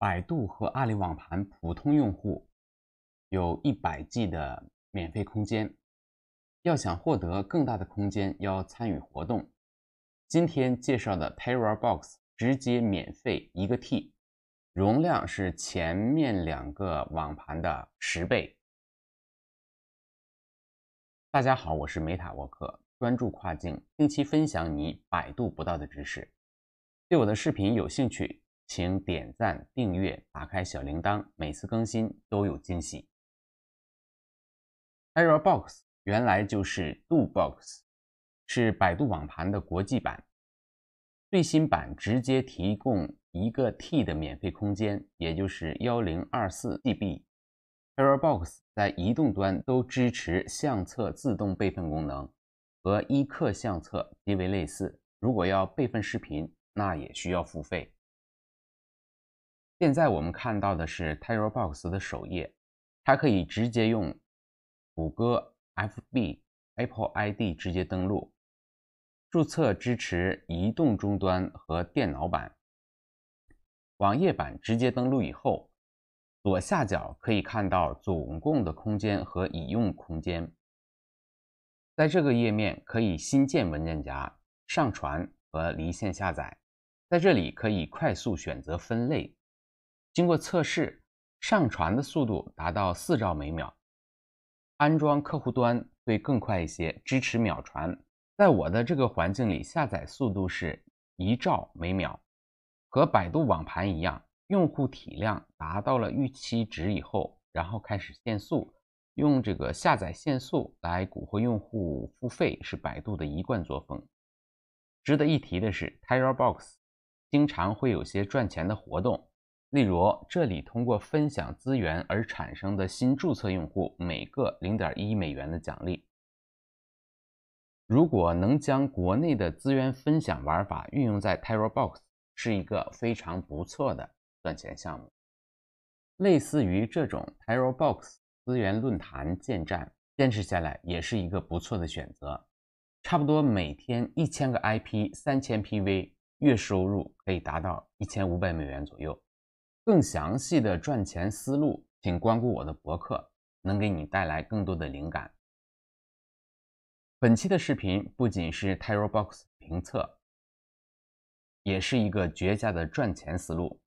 百度和阿里网盘普通用户有一百 G 的免费空间，要想获得更大的空间，要参与活动。今天介绍的 Parabox 直接免费一个 T，容量是前面两个网盘的十倍。大家好，我是梅塔沃克，专注跨境，定期分享你百度不到的知识。对我的视频有兴趣？请点赞、订阅、打开小铃铛，每次更新都有惊喜。i r r o r Box 原来就是 DoBox，是百度网盘的国际版。最新版直接提供一个 T 的免费空间，也就是幺零二四 G B。i r r o r Box 在移动端都支持相册自动备份功能，和一克相册极为类似。如果要备份视频，那也需要付费。现在我们看到的是 Trello Box 的首页，它可以直接用谷歌、FB、Apple ID 直接登录，注册支持移动终端和电脑版网页版。直接登录以后，左下角可以看到总共的空间和已用空间。在这个页面可以新建文件夹、上传和离线下载，在这里可以快速选择分类。经过测试，上传的速度达到四兆每秒，安装客户端会更快一些，支持秒传。在我的这个环境里，下载速度是一兆每秒，和百度网盘一样。用户体量达到了预期值以后，然后开始限速，用这个下载限速来蛊惑用户付费，是百度的一贯作风。值得一提的是，TerraBox，经常会有些赚钱的活动。例如，这里通过分享资源而产生的新注册用户每个零点一美元的奖励。如果能将国内的资源分享玩法运用在 TerraBox，是一个非常不错的赚钱项目。类似于这种 TerraBox 资源论坛建站，坚持下来也是一个不错的选择。差不多每天一千个 IP，三千 PV，月收入可以达到一千五百美元左右。更详细的赚钱思路，请关顾我的博客，能给你带来更多的灵感。本期的视频不仅是 t r o BOX 评测，也是一个绝佳的赚钱思路。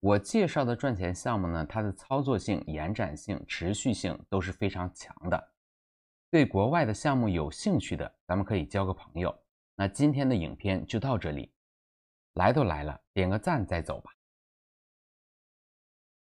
我介绍的赚钱项目呢，它的操作性、延展性、持续性都是非常强的。对国外的项目有兴趣的，咱们可以交个朋友。那今天的影片就到这里，来都来了，点个赞再走吧。